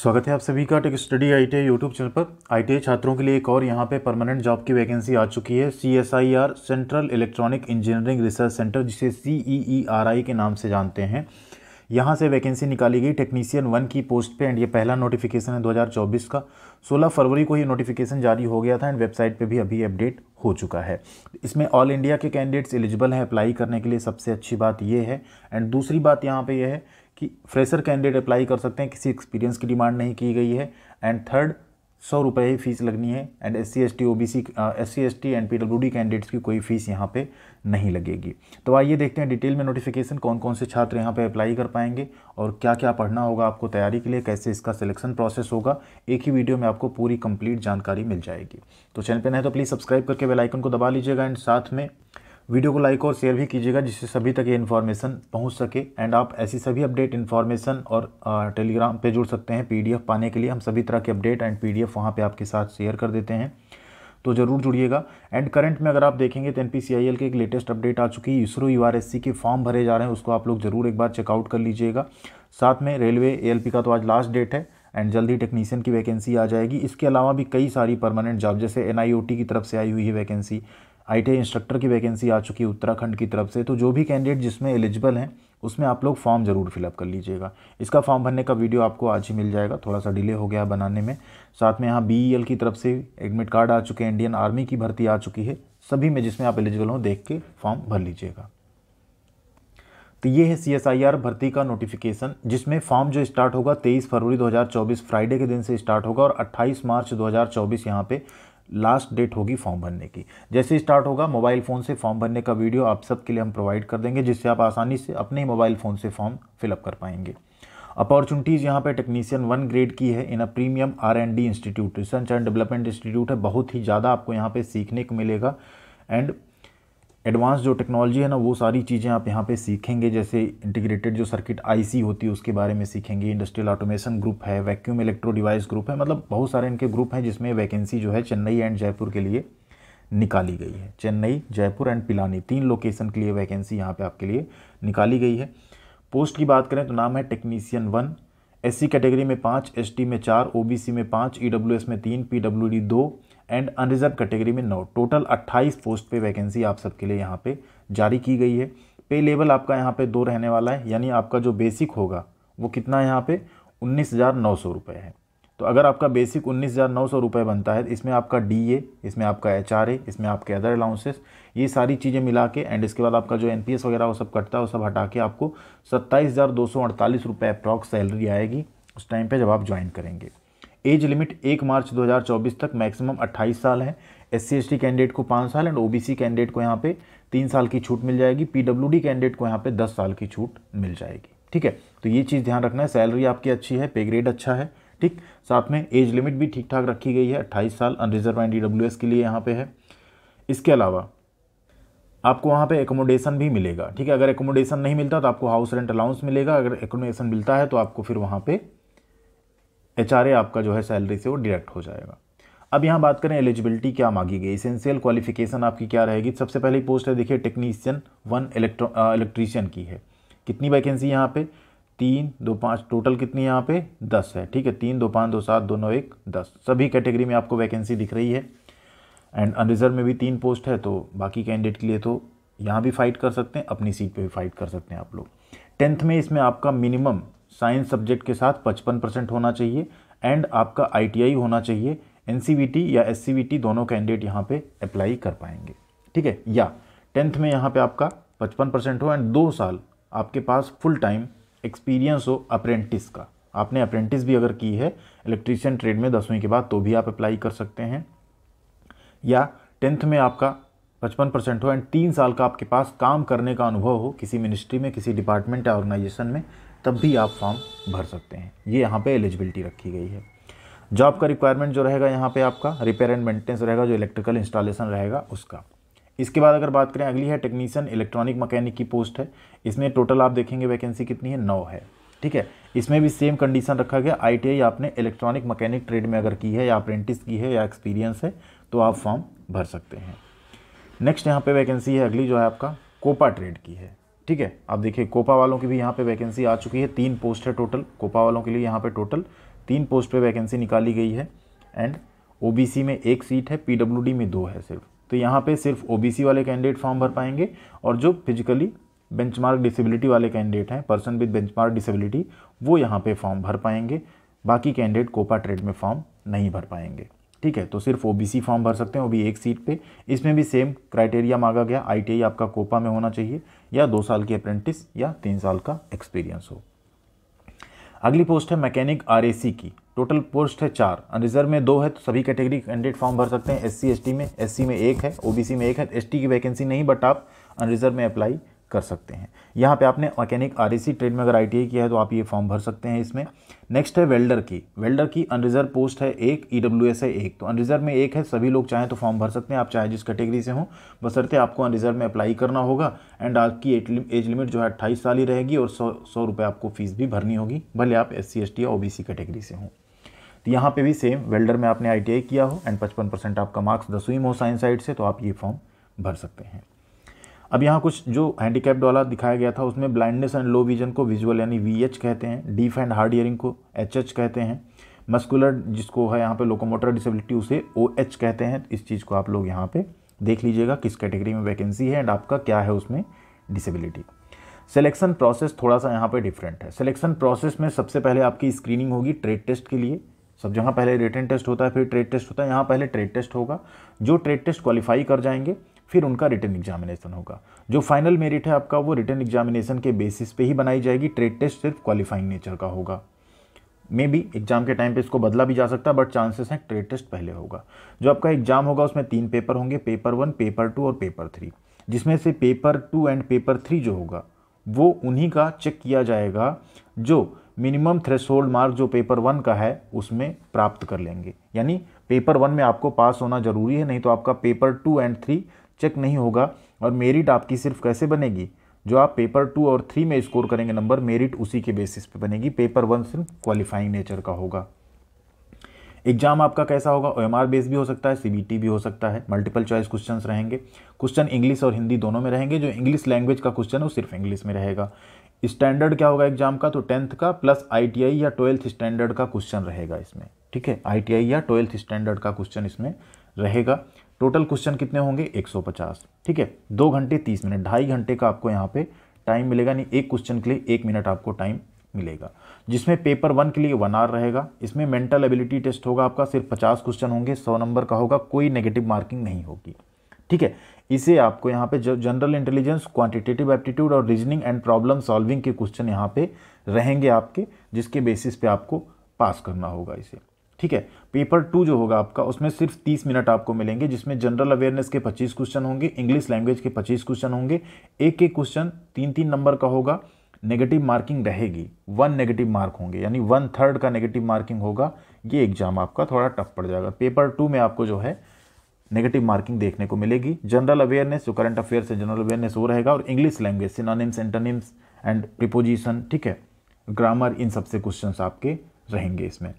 स्वागत है आप सभी का tech study I T YouTube channel पर आई छात्रों के लिए एक और यहाँ पे परमानेंट जॉब की वैकेंसी आ चुकी है C S I R central electronic engineering research centre जिसे सी ई ई आर आई के नाम से जानते हैं यहाँ से वैकेंसी निकाली गई टेक्नीसियन वन की पोस्ट पे एंड ये पहला नोटिफिकेशन है 2024 का 16 फरवरी को ये नोटिफिकेशन जारी हो गया था एंड वेबसाइट पे भी अभी अपडेट हो चुका है इसमें ऑल इंडिया के कैंडिडेट्स एलिजिबल हैं अप्लाई करने के लिए सबसे अच्छी बात ये है एंड दूसरी बात यहाँ पे ये यह है कि फ्रेशर कैंडिडेट अप्लाई कर सकते हैं किसी एक्सपीरियंस की डिमांड नहीं की गई है एंड थर्ड सौ रुपये ही फीस लगनी है and S C S T O B C S C S T and P W D candidates की कोई फीस यहाँ पे नहीं लगेगी तो आइए देखते हैं डिटेल में नोटिफिकेशन कौन कौन से छात्र यहाँ पे अप्लाई कर पाएंगे और क्या क्या पढ़ना होगा आपको तैयारी के लिए कैसे इसका सिलेक्शन प्रोसेस होगा एक ही वीडियो में आपको पूरी कंप्लीट जानकारी मिल जाएगी तो चैनल पर नहीं तो प्लीज़ सब्सक्राइब करके बेलाइकन को दबा लीजिएगा एंड साथ में वीडियो को लाइक और शेयर भी कीजिएगा जिससे सभी तक ये इन्फॉर्मेशन पहुंच सके एंड आप ऐसी सभी अपडेट इन्फॉर्मेशन और टेलीग्राम पे जुड़ सकते हैं पीडीएफ पाने के लिए हम सभी तरह के अपडेट एंड पीडीएफ वहाँ पर आपके साथ शेयर कर देते हैं तो ज़रूर जुड़िएगा एंड करंट में अगर आप देखेंगे तो एन के एक लेटेस्ट अपडेट आ चुकी है इसरो यू के फॉर्म भरे जा रहे हैं उसको आप लोग ज़रूर एक बार चेकआउट कर लीजिएगा साथ में रेलवे ए का तो आज लास्ट डेट है एंड जल्दी टेक्नीशियन की वैकेंसी आ जाएगी इसके अलावा भी कई सारी परमानेंट जॉब जैसे एन की तरफ से आई हुई है वैकेंसी आई इंस्ट्रक्टर की वैकेंसी आ चुकी है उत्तराखंड की तरफ से तो जो भी कैंडिडेट जिसमें एलिजिबल हैं उसमें आप लोग फॉर्म ज़रूर फिलअप कर लीजिएगा इसका फॉर्म भरने का वीडियो आपको आज ही मिल जाएगा थोड़ा सा डिले हो गया बनाने में साथ में यहाँ बी e की तरफ से एडमिट कार्ड आ चुके हैं इंडियन आर्मी की भर्ती आ चुकी है सभी में जिसमें आप एलिजिबल हों देख के फॉर्म भर लीजिएगा तो ये है सी भर्ती का नोटिफिकेशन जिसमें फॉर्म जो स्टार्ट होगा 23 फरवरी 2024 फ्राइडे के दिन से स्टार्ट होगा और 28 मार्च 2024 यहाँ पे लास्ट डेट होगी फॉर्म भरने की जैसे स्टार्ट होगा मोबाइल फ़ोन से फॉर्म भरने का वीडियो आप सबके लिए हम प्रोवाइड कर देंगे जिससे आप आसानी से अपने ही मोबाइल फ़ोन से फॉर्म फिलअप कर पाएंगे अपॉर्चुनिटीज़ यहाँ पे टेक्नीशियन वन ग्रेड की है in a premium R and D institute research and development institute है बहुत ही ज़्यादा आपको यहाँ पे सीखने को मिलेगा एंड एडवांस जो टेक्नोलॉजी है ना वो सारी चीज़ें आप यहाँ पे सीखेंगे जैसे इंटीग्रेटेड जो सर्किट आईसी होती है उसके बारे में सीखेंगे इंडस्ट्रियल ऑटोमेशन ग्रुप है वैक्यूम इलेक्ट्रो डिवाइस ग्रुप है मतलब बहुत सारे इनके ग्रुप हैं जिसमें वैकेंसी जो है चेन्नई एंड जयपुर के लिए निकाली गई है चेन्नई जयपुर एंड पिलानी तीन लोकेशन के लिए वैकेंसी यहाँ पर आपके लिए निकाली गई है पोस्ट की बात करें तो नाम है टेक्नीसियन वन एस कैटेगरी में पाँच एस में चार ओ में पाँच ई e में तीन पी दो एंड अनरिजर्व कैटेगरी में नौ टोटल 28 पोस्ट पे वैकेंसी आप सबके लिए यहाँ पे जारी की गई है पे लेवल आपका यहाँ पे दो रहने वाला है यानी आपका जो बेसिक होगा वो कितना है यहाँ पे उन्नीस हज़ार नौ सौ रुपये है तो अगर आपका बेसिक उन्नीस हज़ार नौ सौ रुपये बनता है इसमें आपका डी इसमें आपका एच इसमें आपके अदर अलाउंसेस ये सारी चीज़ें मिला के एंड इसके बाद आपका जो एन वगैरह वो सब कटता है वो सब हटा के आपको सत्ताईस हज़ार दो सौ अड़तालीस रुपये अप्रॉक्स सैलरी आएगी उस टाइम पर जब आप ज्वाइन करेंगे एज लिमिट एक मार्च 2024 तक मैक्सिमम 28 साल है एस सी कैंडिडेट को पाँच साल एंड ओबीसी कैंडिडेट को यहाँ पे तीन साल की छूट मिल जाएगी पीडब्ल्यूडी कैंडिडेट को यहाँ पे दस साल की छूट मिल जाएगी ठीक है तो ये चीज़ ध्यान रखना है सैलरी आपकी अच्छी है पे ग्रेड अच्छा है ठीक साथ में एज लिमिट भी ठीक ठाक रखी गई है अट्ठाईस साल अनरिजर्व एंड डी के लिए यहाँ पे है इसके अलावा आपको वहाँ पे एकोमोडेशन भी मिलेगा ठीक है अगर एकोमोडेशन नहीं मिलता तो आपको हाउस रेंट अलाउंस मिलेगा अगर एकोमोडेशन मिलता है तो आपको फिर वहाँ पे एच आपका जो है सैलरी से वो डिडक्ट हो जाएगा अब यहाँ बात करें एलिजिबिलिटी क्या मांगी गई इसेंशियल क्वालिफिकेशन आपकी क्या रहेगी सबसे पहली पोस्ट है देखिए टेक्नीशियन वन इलेक्ट्रो इलेक्ट्रीशियन की है कितनी वैकेंसी यहाँ पे तीन दो पाँच टोटल कितनी यहाँ पे दस है ठीक है तीन दो पाँच दो सात दो नौ एक दस सभी कैटेगरी में आपको वैकेंसी दिख रही है एंड अनरिजर्व में भी तीन पोस्ट है तो बाकी कैंडिडेट के लिए तो यहाँ भी फाइट कर सकते हैं अपनी सीट पर भी फाइट कर सकते हैं आप लोग टेंथ में इसमें आपका मिनिमम साइंस सब्जेक्ट के साथ पचपन परसेंट होना चाहिए एंड आपका आई होना चाहिए एन या एस दोनों कैंडिडेट यहाँ पे अप्लाई कर पाएंगे ठीक है या टेंथ में यहाँ पे आपका पचपन परसेंट हो एंड दो साल आपके पास फुल टाइम एक्सपीरियंस हो अप्रेंटिस का आपने अप्रेंटिस भी अगर की है इलेक्ट्रीशियन ट्रेड में दसवीं के बाद तो भी आप अप्लाई कर सकते हैं या टेंथ में आपका पचपन परसेंट हो एंड तीन साल का आपके पास काम करने का अनुभव हो किसी मिनिस्ट्री में किसी डिपार्टमेंट या ऑर्गेनाइजेशन में तब भी आप फॉर्म भर सकते हैं ये यहाँ पे एलिजिबिलिटी रखी गई है जॉब का रिक्वायरमेंट जो रहेगा यहाँ पे आपका रिपेयर एंड मेंटेनेंस रहेगा जो इलेक्ट्रिकल इंस्टॉलेशन रहेगा उसका इसके बाद अगर बात करें अगली है टेक्नीशियन इलेक्ट्रॉनिक मकैनिक की पोस्ट है इसमें टोटल आप देखेंगे वैकेंसी कितनी है नौ है ठीक है इसमें भी सेम कंडीशन रखा गया आई आपने इलेक्ट्रॉनिक मकैनिक ट्रेड में अगर की है या अप्रेंटिस की है या एक्सपीरियंस है तो आप फॉर्म भर सकते हैं नेक्स्ट यहाँ पे वैकेंसी है अगली जो है आपका कोपा ट्रेड की है ठीक है आप देखिए कोपा वालों की भी यहाँ पे वैकेंसी आ चुकी है तीन पोस्ट है टोटल कोपा वालों के लिए यहाँ पे टोटल तीन पोस्ट पे वैकेंसी निकाली गई है एंड ओबीसी में एक सीट है पीडब्ल्यूडी में दो है सिर्फ तो यहाँ पे सिर्फ ओबीसी वाले कैंडिडेट फॉर्म भर पाएंगे और जो फिजिकली बेंचमार्क डिसेबिलिटी वाले कैंडिडेट हैं पर्सन विद बेंचमार्क डिसेबिलिटी वो यहाँ पर फॉर्म भर पाएंगे बाकी कैंडिडेट कोपा ट्रेड में फॉर्म नहीं भर पाएंगे ठीक है तो सिर्फ ओ बी फॉर्म भर सकते हैं वो भी एक सीट पे इसमें भी सेम क्राइटेरिया मांगा गया आई आपका कोपा में होना चाहिए या दो साल की अप्रेंटिस या तीन साल का एक्सपीरियंस हो अगली पोस्ट है मैकेनिक आर की टोटल पोस्ट है चार रिजर्व में दो है तो सभी कैटेगरी कैंडिडेट फॉर्म भर सकते हैं एस सी में एस में एक है ओ में एक है एस की वैकेंसी नहीं बट आप अनरिजर्व में अप्लाई कर सकते हैं यहाँ पे आपने मैकेनिक आर ट्रेड में अगर आई किया है तो आप ये फॉर्म भर सकते हैं इसमें नेक्स्ट है वेल्डर की वेल्डर की अनरिजर्व पोस्ट है एक ई e है एक तो अनरिजर्व में एक है सभी लोग चाहें तो फॉर्म भर सकते हैं आप चाहे जिस कैटेगरी से हों बसरते आपको अनरिजर्व में अप्लाई करना होगा एंड आपकी एज लिमिट जो है अट्ठाईस साल ही रहेगी और सौ सौ रुपये आपको फीस भी भरनी होगी भले आप एस सी या ओ कैटेगरी से हों तो यहाँ पर भी सेम वेल्डर में आपने आई किया हो एंड पचपन परसेंट आपका मार्क्स दसवीं हो साइंस साइड से तो आप ये फॉर्म भर सकते हैं अब यहाँ कुछ जो हैंडीकैप्ड वाला दिखाया गया था उसमें ब्लाइंडनेस एंड लो विजन को विजुअल यानी वी कहते हैं डीफ एंड हार्ड ईयरिंग को एच कहते हैं मस्कुलर जिसको है यहाँ पे लोकोमोटर डिसेबिलिटी उसे ओ एच कहते हैं इस चीज़ को आप लोग यहाँ पे देख लीजिएगा किस कैटेगरी में वैकेंसी है एंड आपका क्या है उसमें डिसेबिलिटी सिलेक्शन प्रोसेस थोड़ा सा यहाँ पे डिफरेंट है सिलेक्शन प्रोसेस में सबसे पहले आपकी स्क्रीनिंग होगी ट्रेड टेस्ट के लिए सब जहाँ पहले रिटर्न टेस्ट होता है फिर ट्रेड टेस्ट होता है यहाँ पहले ट्रेड टेस्ट होगा जो ट्रेड टेस्ट क्वालिफाई कर जाएंगे फिर उनका रिटर्न एग्जामिनेशन होगा जो फाइनल मेरिट है आपका वो रिटर्न एग्जामिनेशन के बेसिस पे ही बनाई जाएगी ट्रेड टेस्ट सिर्फ क्वालिफाइंग नेचर का होगा मे बी एग्जाम के टाइम पे इसको बदला भी जा सकता है बट चांसेस हैं ट्रेड टेस्ट पहले होगा जो आपका एग्जाम होगा उसमें तीन पेपर होंगे पेपर वन पेपर टू और पेपर थ्री जिसमें से paper two and paper three जो होगा वो उन्हीं का चेक किया जाएगा जो मिनिमम होल्ड मार्क जो पेपर वन का है उसमें प्राप्त कर लेंगे यानी पेपर वन में आपको पास होना जरूरी है नहीं तो आपका paper two and three check नहीं होगा और मेरिट आपकी सिर्फ कैसे बनेगी जो आप पेपर टू और थ्री में स्कोर करेंगे नंबर मेरिट उसी के बेसिस पे बनेगी पेपर वन सिर्फ क्वालिफाइंग नेचर का होगा एग्जाम आपका कैसा होगा ओ एम बेस भी हो सकता है सी भी हो सकता है मल्टीपल चॉइस क्वेश्चन रहेंगे क्वेश्चन इंग्लिश और हिंदी दोनों में रहेंगे जो इंग्लिश लैंग्वेज का क्वेश्चन है वो सिर्फ इंग्लिश में रहेगा स्टैंडर्ड क्या होगा एग्जाम का तो टेंथ का प्लस आई या ट्वेल्थ स्टैंडर्ड का क्वेश्चन रहेगा इसमें ठीक है आई या ट्वेल्थ स्टैंडर्ड का क्वेश्चन इसमें रहेगा टोटल क्वेश्चन कितने होंगे 150 ठीक है दो घंटे तीस मिनट ढाई घंटे का आपको यहाँ पे टाइम मिलेगा नहीं एक क्वेश्चन के लिए एक मिनट आपको टाइम मिलेगा जिसमें पेपर वन के लिए वन आर रहेगा इसमें मेंटल एबिलिटी टेस्ट होगा आपका सिर्फ पचास क्वेश्चन होंगे सौ नंबर का होगा कोई नेगेटिव मार्किंग नहीं होगी ठीक है इसे आपको यहाँ पे जनरल इंटेलिजेंस क्वांटिटेटिव एप्टीट्यूड और रीजनिंग एंड प्रॉब्लम सॉल्विंग के क्वेश्चन यहाँ पे रहेंगे आपके जिसके बेसिस पे आपको पास करना होगा इसे ठीक है पेपर टू जो होगा आपका उसमें सिर्फ तीस मिनट आपको मिलेंगे जिसमें जनरल अवेयरनेस के पच्चीस क्वेश्चन होंगे इंग्लिश लैंग्वेज के पच्चीस क्वेश्चन होंगे एक एक क्वेश्चन तीन तीन नंबर का होगा नेगेटिव मार्किंग रहेगी वन नेगेटिव मार्क होंगे यानी वन थर्ड का नेगेटिव मार्किंग होगा ये एग्जाम आपका थोड़ा टफ पड़ जाएगा पेपर टू में आपको जो है नेगेटिव मार्किंग देखने को मिलेगी जनरल अवेयरनेस जो करंट अफेयर से जनरल अवेयरनेस वो रहेगा और English language synonyms antonyms and preposition ठीक है ग्रामर इन सबसे क्वेश्चन आपके रहेंगे इसमें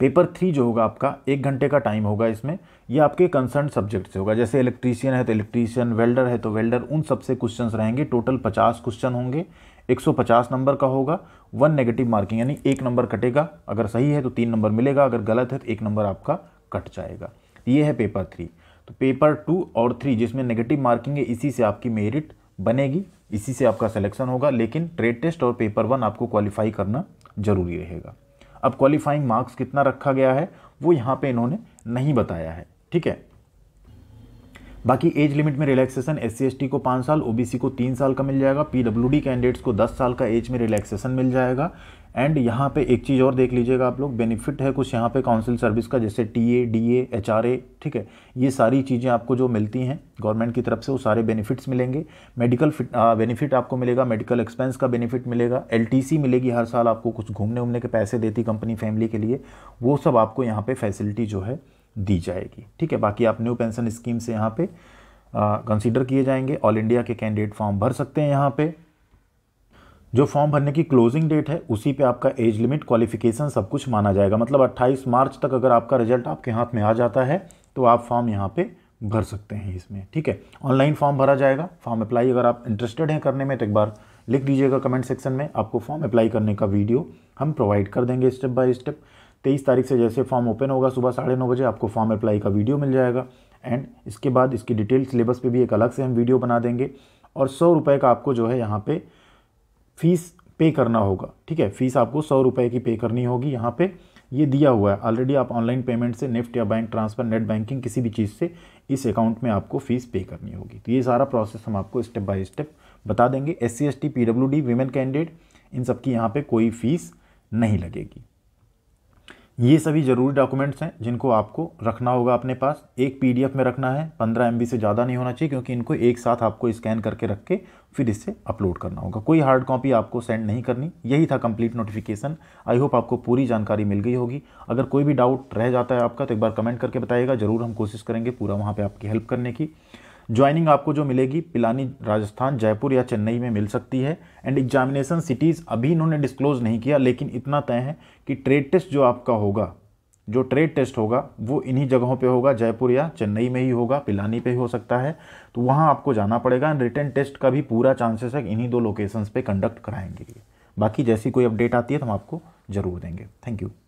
पेपर थ्री जो होगा आपका एक घंटे का टाइम होगा इसमें ये आपके कंसर्न सब्जेक्ट से होगा जैसे इलेक्ट्रीशियन है तो इलेक्ट्रीशियन वेल्डर है तो वेल्डर उन सबसे क्वेश्चन रहेंगे टोटल पचास क्वेश्चन होंगे 150 नंबर का होगा वन नेगेटिव मार्किंग यानी एक नंबर कटेगा अगर सही है तो तीन नंबर मिलेगा अगर गलत है तो एक नंबर आपका कट जाएगा ये है पेपर थ्री तो पेपर टू और थ्री जिसमें नेगेटिव मार्किंग है इसी से आपकी मेरिट बनेगी इसी से आपका सिलेक्शन होगा लेकिन ट्रेड टेस्ट और पेपर वन आपको क्वालिफाई करना ज़रूरी रहेगा अब क्वालिफाइंग मार्क्स कितना रखा गया है वो यहाँ पे इन्होंने नहीं बताया है ठीक है बाकी एज लिमिट में रिलैक्सेशन एस सी को पाँच साल ओबीसी को तीन साल का मिल जाएगा डी कैंडिडेट्स को दस साल का एज में रिलैक्सेशन मिल जाएगा एंड यहाँ पे एक चीज़ और देख लीजिएगा आप लोग बेनिफिट है कुछ यहाँ पे काउंसिल सर्विस का जैसे T A D A H R A ठीक है ये सारी चीज़ें आपको जो मिलती हैं गवर्नमेंट की तरफ से वो सारे बेनिफिट्स मिलेंगे मेडिकल बेनिफिट आपको मिलेगा मेडिकल एक्सपेंस का बेनिफिट मिलेगा एल टी सी मिलेगी हर साल आपको कुछ घूमने उमने के पैसे देती कंपनी फैमिली के लिए वो सब आपको यहाँ पर फैसिलिटी जो है दी जाएगी ठीक है बाकी आप न्यू पेंशन स्कीम से यहाँ पे कंसीडर किए जाएंगे ऑल इंडिया के कैंडिडेट फॉर्म भर सकते हैं यहाँ पे जो फॉर्म भरने की क्लोजिंग डेट है उसी पे आपका एज लिमिट क्वालिफिकेशन सब कुछ माना जाएगा मतलब 28 मार्च तक अगर आपका रिजल्ट आपके हाथ में आ जाता है तो आप फॉर्म यहाँ पे भर सकते हैं इसमें ठीक है ऑनलाइन फॉर्म भरा जाएगा फॉर्म अप्लाई अगर आप इंटरेस्टेड हैं करने में तो एक बार लिख दीजिएगा कमेंट सेक्शन में आपको फॉर्म अप्लाई करने का वीडियो हम प्रोवाइड कर देंगे स्टेप बाय स्टेप तेईस तारीख से जैसे फॉर्म ओपन होगा सुबह साढ़े नौ बजे आपको फॉर्म अप्लाई का वीडियो मिल जाएगा एंड इसके बाद इसकी डिटेल सिलेबस पे भी एक अलग से हम वीडियो बना देंगे और सौ रुपये का आपको जो है यहाँ पे फीस पे करना होगा ठीक है फीस आपको सौ रुपये की पे करनी होगी यहाँ पे ये दिया हुआ है ऑलरेडी आप ऑनलाइन पेमेंट से निफ्ट या बैंक ट्रांसफ़र नेट बैंकिंग किसी भी चीज़ से इस अकाउंट में आपको फ़ीस पे करनी होगी तो ये सारा प्रोसेस हम आपको स्टेप बाय स्टेप बता देंगे S C S T P W D women candidate इन सब की यहाँ पे कोई फीस नहीं लगेगी ये सभी ज़रूरी डॉक्यूमेंट्स हैं जिनको आपको रखना होगा अपने पास एक पीडीएफ में रखना है पंद्रह एम से ज़्यादा नहीं होना चाहिए क्योंकि इनको एक साथ आपको स्कैन करके रख के फिर इससे अपलोड करना होगा कोई हार्ड कॉपी आपको सेंड नहीं करनी यही था कंप्लीट नोटिफिकेशन आई होप आपको पूरी जानकारी मिल गई होगी अगर कोई भी डाउट रह जाता है आपका तो एक बार कमेंट करके बताइएगा ज़रूर हम कोशिश करेंगे पूरा वहाँ पर आपकी हेल्प करने की ज्वाइनिंग आपको जो मिलेगी पिलानी राजस्थान जयपुर या चेन्नई में मिल सकती है एंड एग्जामिनेशन सिटीज़ अभी इन्होंने डिस्क्लोज़ नहीं किया लेकिन इतना तय है कि ट्रेड टेस्ट जो आपका होगा जो ट्रेड टेस्ट होगा वो इन्हीं जगहों पे होगा जयपुर या चेन्नई में ही होगा पिलानी पे ही हो सकता है तो वहाँ आपको जाना पड़ेगा एंड रिटर्न टेस्ट का भी पूरा चांसेस है इन्हीं दो लोकेशंस पे कंडक्ट कराएंगे बाकी जैसी कोई अपडेट आती है तो हम आपको ज़रूर देंगे थैंक यू